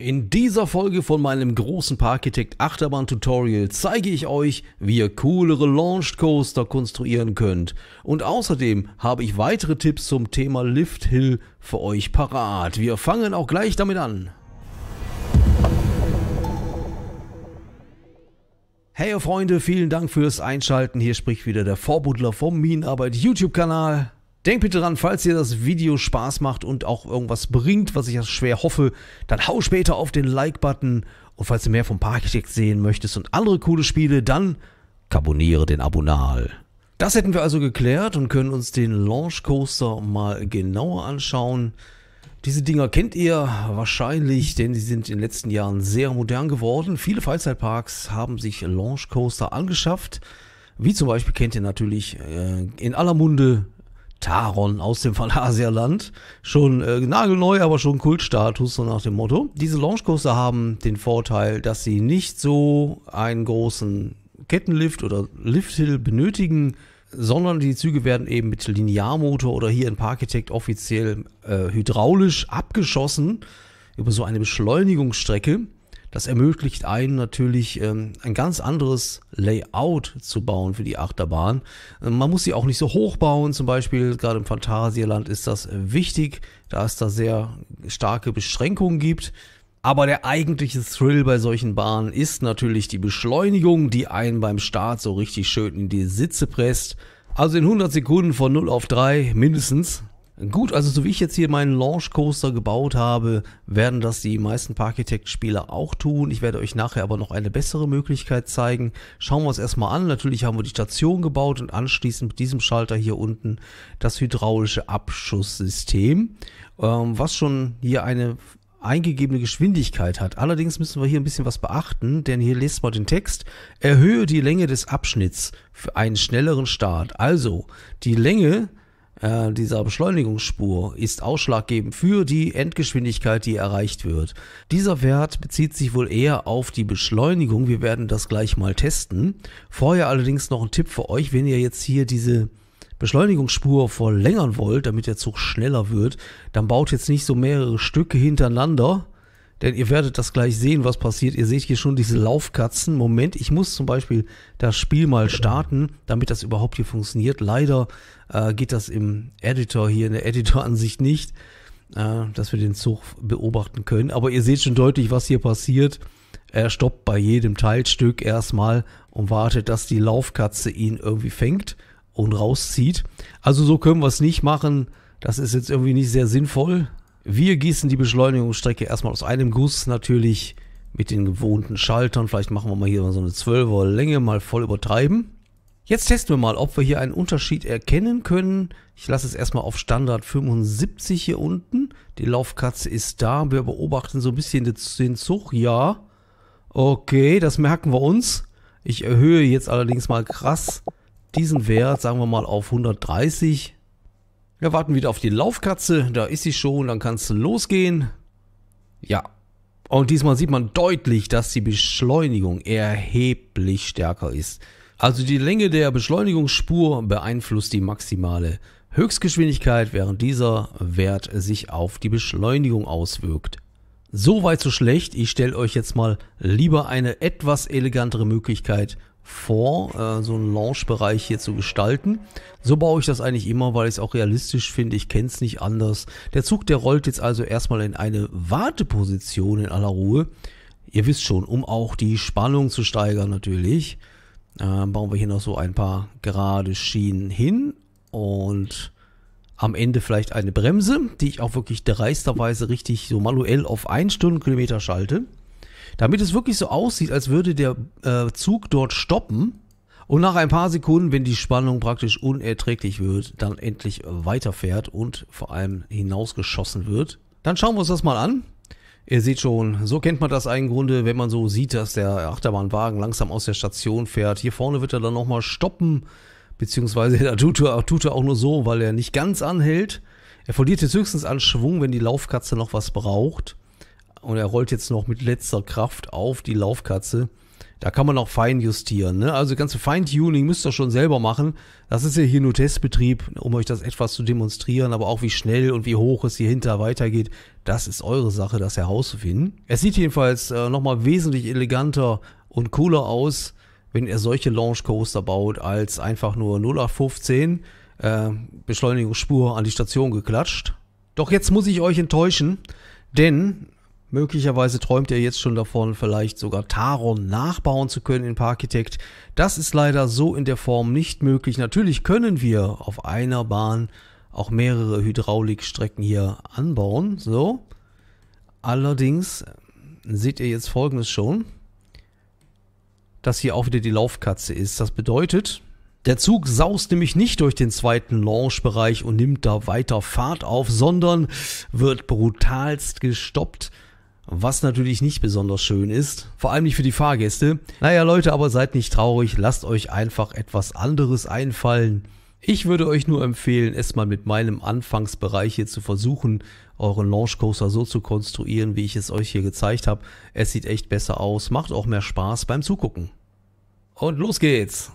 In dieser Folge von meinem großen Parkitekt Achterbahn Tutorial zeige ich euch, wie ihr coolere Launch Coaster konstruieren könnt. Und außerdem habe ich weitere Tipps zum Thema Lift Hill für euch parat. Wir fangen auch gleich damit an. Hey Freunde, vielen Dank fürs Einschalten. Hier spricht wieder der Vorbudler vom Minenarbeit YouTube Kanal. Denkt bitte dran, falls dir das Video Spaß macht und auch irgendwas bringt, was ich ja schwer hoffe, dann hau später auf den Like-Button. Und falls du mehr vom Parkitect sehen möchtest und andere coole Spiele, dann abonniere den Abonal. Das hätten wir also geklärt und können uns den Launch Coaster mal genauer anschauen. Diese Dinger kennt ihr wahrscheinlich, denn sie sind in den letzten Jahren sehr modern geworden. Viele Freizeitparks haben sich Launch Coaster angeschafft. Wie zum Beispiel kennt ihr natürlich äh, in aller Munde Taron aus dem Phantasialand. Schon äh, nagelneu, aber schon Kultstatus, so nach dem Motto. Diese Launchcoaster haben den Vorteil, dass sie nicht so einen großen Kettenlift oder Lifthill benötigen, sondern die Züge werden eben mit Linearmotor oder hier in Parkitect offiziell äh, hydraulisch abgeschossen über so eine Beschleunigungsstrecke das ermöglicht einen natürlich ähm, ein ganz anderes Layout zu bauen für die Achterbahn. Ähm, man muss sie auch nicht so hoch bauen, zum Beispiel gerade im Phantasialand ist das äh, wichtig, da es da sehr starke Beschränkungen gibt. Aber der eigentliche Thrill bei solchen Bahnen ist natürlich die Beschleunigung, die einen beim Start so richtig schön in die Sitze presst. Also in 100 Sekunden von 0 auf 3 mindestens. Gut, also so wie ich jetzt hier meinen Launch Coaster gebaut habe, werden das die meisten Parkitect-Spieler auch tun. Ich werde euch nachher aber noch eine bessere Möglichkeit zeigen. Schauen wir uns erstmal an. Natürlich haben wir die Station gebaut und anschließend mit diesem Schalter hier unten das hydraulische Abschusssystem, ähm, was schon hier eine eingegebene Geschwindigkeit hat. Allerdings müssen wir hier ein bisschen was beachten, denn hier lest man den Text. Erhöhe die Länge des Abschnitts für einen schnelleren Start. Also, die Länge äh, dieser Beschleunigungsspur ist ausschlaggebend für die Endgeschwindigkeit, die erreicht wird. Dieser Wert bezieht sich wohl eher auf die Beschleunigung. Wir werden das gleich mal testen. Vorher allerdings noch ein Tipp für euch, wenn ihr jetzt hier diese Beschleunigungsspur verlängern wollt, damit der Zug schneller wird, dann baut jetzt nicht so mehrere Stücke hintereinander, denn ihr werdet das gleich sehen, was passiert. Ihr seht hier schon diese Laufkatzen. Moment, ich muss zum Beispiel das Spiel mal starten, damit das überhaupt hier funktioniert. Leider äh, geht das im Editor hier, in der Editoransicht nicht, äh, dass wir den Zug beobachten können. Aber ihr seht schon deutlich, was hier passiert. Er stoppt bei jedem Teilstück erstmal und wartet, dass die Laufkatze ihn irgendwie fängt und rauszieht. Also so können wir es nicht machen. Das ist jetzt irgendwie nicht sehr sinnvoll. Wir gießen die Beschleunigungsstrecke erstmal aus einem Guss natürlich mit den gewohnten Schaltern. Vielleicht machen wir mal hier so eine 12er Länge, mal voll übertreiben. Jetzt testen wir mal, ob wir hier einen Unterschied erkennen können. Ich lasse es erstmal auf Standard 75 hier unten. Die Laufkatze ist da. Wir beobachten so ein bisschen den Zug. Ja, okay, das merken wir uns. Ich erhöhe jetzt allerdings mal krass diesen Wert, sagen wir mal auf 130. Wir warten wieder auf die Laufkatze. Da ist sie schon. Dann kann es losgehen. Ja. Und diesmal sieht man deutlich, dass die Beschleunigung erheblich stärker ist. Also die Länge der Beschleunigungsspur beeinflusst die maximale Höchstgeschwindigkeit, während dieser Wert sich auf die Beschleunigung auswirkt. So weit so schlecht. Ich stelle euch jetzt mal lieber eine etwas elegantere Möglichkeit vor, äh, so einen Launch-Bereich hier zu gestalten. So baue ich das eigentlich immer, weil ich es auch realistisch finde. Ich kenne es nicht anders. Der Zug, der rollt jetzt also erstmal in eine Warteposition in aller Ruhe. Ihr wisst schon, um auch die Spannung zu steigern natürlich, äh, bauen wir hier noch so ein paar gerade Schienen hin und am Ende vielleicht eine Bremse, die ich auch wirklich dreisterweise richtig so manuell auf 1 Stundenkilometer schalte. Damit es wirklich so aussieht, als würde der äh, Zug dort stoppen und nach ein paar Sekunden, wenn die Spannung praktisch unerträglich wird, dann endlich weiterfährt und vor allem hinausgeschossen wird. Dann schauen wir uns das mal an. Ihr seht schon, so kennt man das eigentlich Grunde, wenn man so sieht, dass der Achterbahnwagen langsam aus der Station fährt. Hier vorne wird er dann nochmal stoppen, beziehungsweise da tut er, tut er auch nur so, weil er nicht ganz anhält. Er verliert jetzt höchstens an Schwung, wenn die Laufkatze noch was braucht und er rollt jetzt noch mit letzter Kraft auf die Laufkatze. Da kann man auch fein justieren. Ne? Also ganze Feintuning müsst ihr schon selber machen. Das ist ja hier nur Testbetrieb, um euch das etwas zu demonstrieren, aber auch wie schnell und wie hoch es hier hinter weitergeht, das ist eure Sache, das herauszufinden. Es sieht jedenfalls äh, nochmal wesentlich eleganter und cooler aus, wenn ihr solche Launch Coaster baut, als einfach nur 0815 äh, Beschleunigungsspur an die Station geklatscht. Doch jetzt muss ich euch enttäuschen, denn Möglicherweise träumt er jetzt schon davon, vielleicht sogar Taron nachbauen zu können in Parkitect. Das ist leider so in der Form nicht möglich. Natürlich können wir auf einer Bahn auch mehrere Hydraulikstrecken hier anbauen. So. Allerdings äh, seht ihr jetzt folgendes schon. Dass hier auch wieder die Laufkatze ist. Das bedeutet, der Zug saust nämlich nicht durch den zweiten Launchbereich und nimmt da weiter Fahrt auf, sondern wird brutalst gestoppt was natürlich nicht besonders schön ist, vor allem nicht für die Fahrgäste. Naja Leute, aber seid nicht traurig, lasst euch einfach etwas anderes einfallen. Ich würde euch nur empfehlen, es mal mit meinem Anfangsbereich hier zu versuchen, euren Launchcoaster so zu konstruieren, wie ich es euch hier gezeigt habe. Es sieht echt besser aus, macht auch mehr Spaß beim Zugucken. Und los geht's!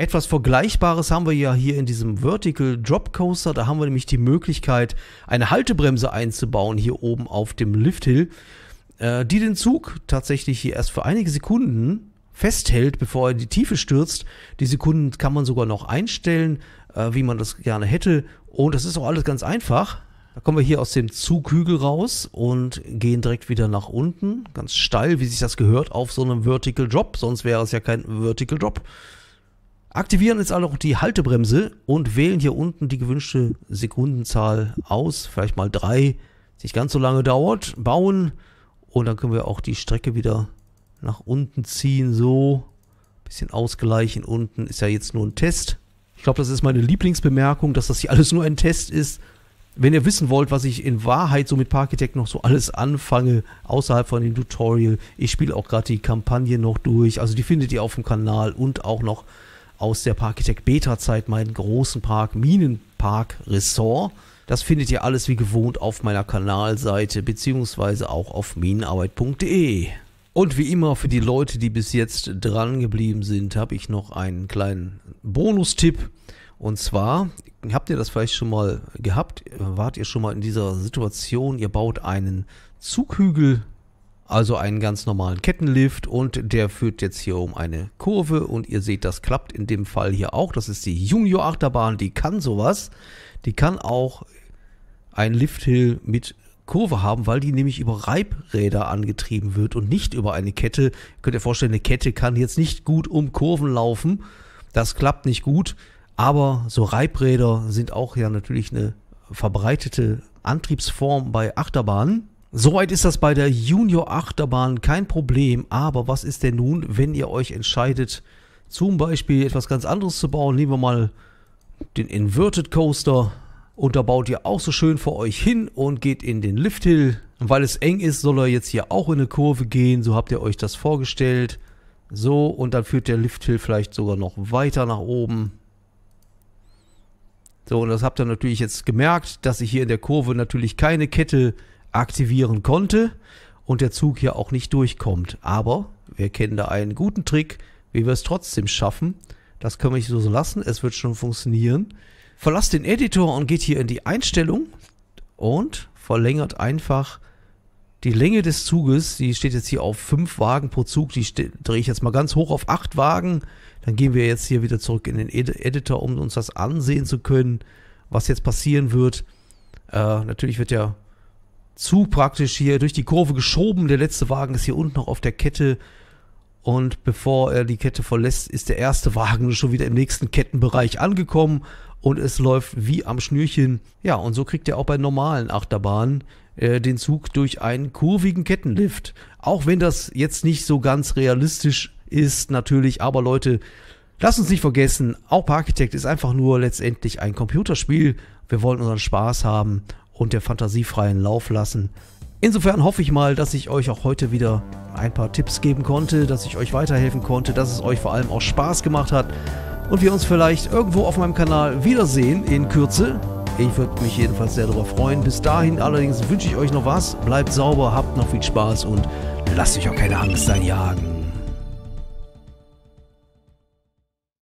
Etwas Vergleichbares haben wir ja hier in diesem Vertical Drop Coaster. Da haben wir nämlich die Möglichkeit, eine Haltebremse einzubauen hier oben auf dem Lift Hill, äh, die den Zug tatsächlich hier erst für einige Sekunden festhält, bevor er in die Tiefe stürzt. Die Sekunden kann man sogar noch einstellen, äh, wie man das gerne hätte. Und das ist auch alles ganz einfach. Da kommen wir hier aus dem Zughügel raus und gehen direkt wieder nach unten. Ganz steil, wie sich das gehört, auf so einem Vertical Drop. Sonst wäre es ja kein Vertical Drop. Aktivieren jetzt auch die Haltebremse und wählen hier unten die gewünschte Sekundenzahl aus. Vielleicht mal drei, sich ganz so lange dauert. Bauen und dann können wir auch die Strecke wieder nach unten ziehen. So, bisschen ausgleichen unten. Ist ja jetzt nur ein Test. Ich glaube, das ist meine Lieblingsbemerkung, dass das hier alles nur ein Test ist. Wenn ihr wissen wollt, was ich in Wahrheit so mit Parkitect noch so alles anfange, außerhalb von dem Tutorial, ich spiele auch gerade die Kampagne noch durch. Also die findet ihr auf dem Kanal und auch noch aus der Parkitect Beta Zeit meinen großen Park Minenpark Ressort. Das findet ihr alles wie gewohnt auf meiner Kanalseite beziehungsweise auch auf minenarbeit.de. Und wie immer für die Leute, die bis jetzt dran geblieben sind, habe ich noch einen kleinen Bonustipp. Und zwar, habt ihr das vielleicht schon mal gehabt? Wart ihr schon mal in dieser Situation, ihr baut einen Zughügel also einen ganz normalen Kettenlift und der führt jetzt hier um eine Kurve und ihr seht, das klappt in dem Fall hier auch. Das ist die Junior Achterbahn, die kann sowas. Die kann auch einen Lifthill mit Kurve haben, weil die nämlich über Reibräder angetrieben wird und nicht über eine Kette. Ihr könnt ihr vorstellen, eine Kette kann jetzt nicht gut um Kurven laufen. Das klappt nicht gut. Aber so Reibräder sind auch ja natürlich eine verbreitete Antriebsform bei Achterbahnen. Soweit ist das bei der Junior Achterbahn kein Problem, aber was ist denn nun, wenn ihr euch entscheidet, zum Beispiel etwas ganz anderes zu bauen? Nehmen wir mal den Inverted Coaster und da baut ihr auch so schön vor euch hin und geht in den Lift Hill. Und weil es eng ist, soll er jetzt hier auch in eine Kurve gehen, so habt ihr euch das vorgestellt. So, und dann führt der Lift Hill vielleicht sogar noch weiter nach oben. So, und das habt ihr natürlich jetzt gemerkt, dass ich hier in der Kurve natürlich keine Kette aktivieren konnte und der Zug hier auch nicht durchkommt. Aber wir kennen da einen guten Trick, wie wir es trotzdem schaffen. Das können wir nicht so lassen, es wird schon funktionieren. Verlasst den Editor und geht hier in die Einstellung und verlängert einfach die Länge des Zuges. Die steht jetzt hier auf 5 Wagen pro Zug, die drehe ich jetzt mal ganz hoch auf 8 Wagen. Dann gehen wir jetzt hier wieder zurück in den Ed Editor, um uns das ansehen zu können, was jetzt passieren wird. Äh, natürlich wird ja Zug praktisch hier durch die Kurve geschoben. Der letzte Wagen ist hier unten noch auf der Kette. Und bevor er die Kette verlässt, ist der erste Wagen schon wieder im nächsten Kettenbereich angekommen. Und es läuft wie am Schnürchen. Ja, und so kriegt er auch bei normalen Achterbahnen äh, den Zug durch einen kurvigen Kettenlift. Auch wenn das jetzt nicht so ganz realistisch ist, natürlich. Aber Leute, lasst uns nicht vergessen, auch Architect ist einfach nur letztendlich ein Computerspiel. Wir wollen unseren Spaß haben und der Fantasie freien Lauf lassen. Insofern hoffe ich mal, dass ich euch auch heute wieder ein paar Tipps geben konnte, dass ich euch weiterhelfen konnte, dass es euch vor allem auch Spaß gemacht hat und wir uns vielleicht irgendwo auf meinem Kanal wiedersehen in Kürze. Ich würde mich jedenfalls sehr darüber freuen. Bis dahin allerdings wünsche ich euch noch was. Bleibt sauber, habt noch viel Spaß und lasst euch auch keine Angst einjagen.